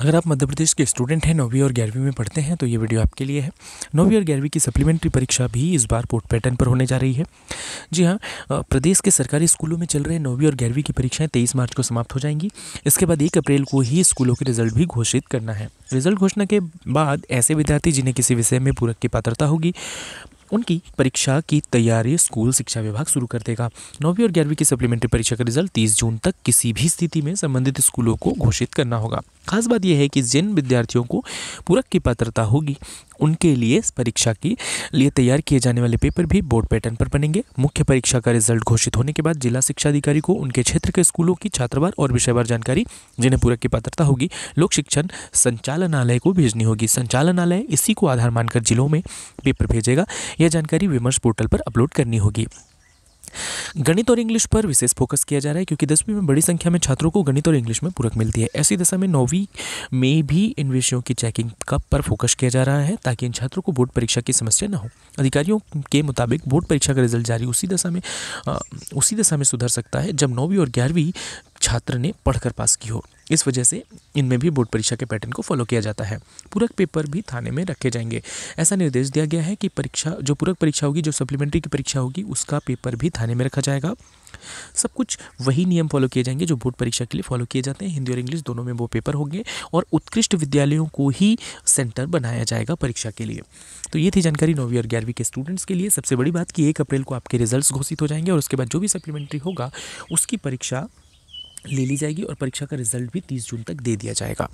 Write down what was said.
अगर आप मध्य प्रदेश के स्टूडेंट हैं नौवीं और ग्यारहवीं में पढ़ते हैं तो ये वीडियो आपके लिए है नौवीं और ग्यारहवीं की सप्लीमेंट्री परीक्षा भी इस बार पोर्ट पैटर्न पर होने जा रही है जी हाँ प्रदेश के सरकारी स्कूलों में चल रहे नौवीं और ग्यारहवीं की परीक्षाएं तेईस मार्च को समाप्त हो जाएंगी इसके बाद एक अप्रैल को ही स्कूलों के रिजल्ट भी घोषित करना है रिजल्ट घोषणा के बाद ऐसे विद्यार्थी जिन्हें किसी विषय में पूरक की पात्रता होगी उनकी परीक्षा की तैयारी स्कूल शिक्षा विभाग शुरू कर देगा नौवीं और ग्यारहवीं की सप्लीमेंट्री परीक्षा का रिजल्ट तीस जून तक किसी भी स्थिति में संबंधित स्कूलों को घोषित करना होगा खास बात यह है कि जिन विद्यार्थियों को पूरक की पात्रता होगी उनके लिए इस परीक्षा के लिए तैयार किए जाने वाले पेपर भी बोर्ड पैटर्न पर बनेंगे मुख्य परीक्षा का रिजल्ट घोषित होने के बाद जिला शिक्षा अधिकारी को उनके क्षेत्र के स्कूलों की छात्रवार और विषयवार जानकारी जिन्हें पूरक की पात्रता होगी लोक शिक्षण संचालनालय को भेजनी होगी संचालनालय इसी को आधार मानकर जिलों में पेपर भेजेगा यह जानकारी विमर्श पोर्टल पर अपलोड करनी होगी गणित और इंग्लिश पर विशेष फोकस किया जा रहा है क्योंकि दसवीं में बड़ी संख्या में छात्रों को गणित और इंग्लिश में पूरक मिलती है ऐसी दशा में नौवीं में भी इन विषयों की चेकिंग का पर फोकस किया जा रहा है ताकि इन छात्रों को बोर्ड परीक्षा की समस्या न हो अधिकारियों के मुताबिक बोर्ड परीक्षा का रिजल्ट जारी उसी दशा में आ, उसी दशा में सुधर सकता है जब नौवीं और ग्यारहवीं छात्र ने पढ़कर पास की हो इस वजह से इनमें भी बोर्ड परीक्षा के पैटर्न को फॉलो किया जाता है पूरक पेपर भी थाने में रखे जाएंगे ऐसा निर्देश दिया गया है कि परीक्षा जो पूरक परीक्षा होगी जो सप्लीमेंट्री की परीक्षा होगी उसका पेपर भी थाने में रखा जाएगा सब कुछ वही नियम फॉलो किए जाएंगे जो बोर्ड परीक्षा के लिए फॉलो किए जाते हैं हिंदी और इंग्लिश दोनों में वो पेपर होंगे और उत्कृष्ट विद्यालयों को ही सेंटर बनाया जाएगा परीक्षा के लिए तो ये थी जानकारी नौवीं और ग्यारहवीं के स्टूडेंट्स के लिए सबसे बड़ी बात कि एक अप्रैल को आपके रिजल्ट्स घोषित हो जाएंगे और उसके बाद जो भी सप्लीमेंट्री होगा उसकी परीक्षा ले ली जाएगी और परीक्षा का रिजल्ट भी तीस जून तक दे दिया जाएगा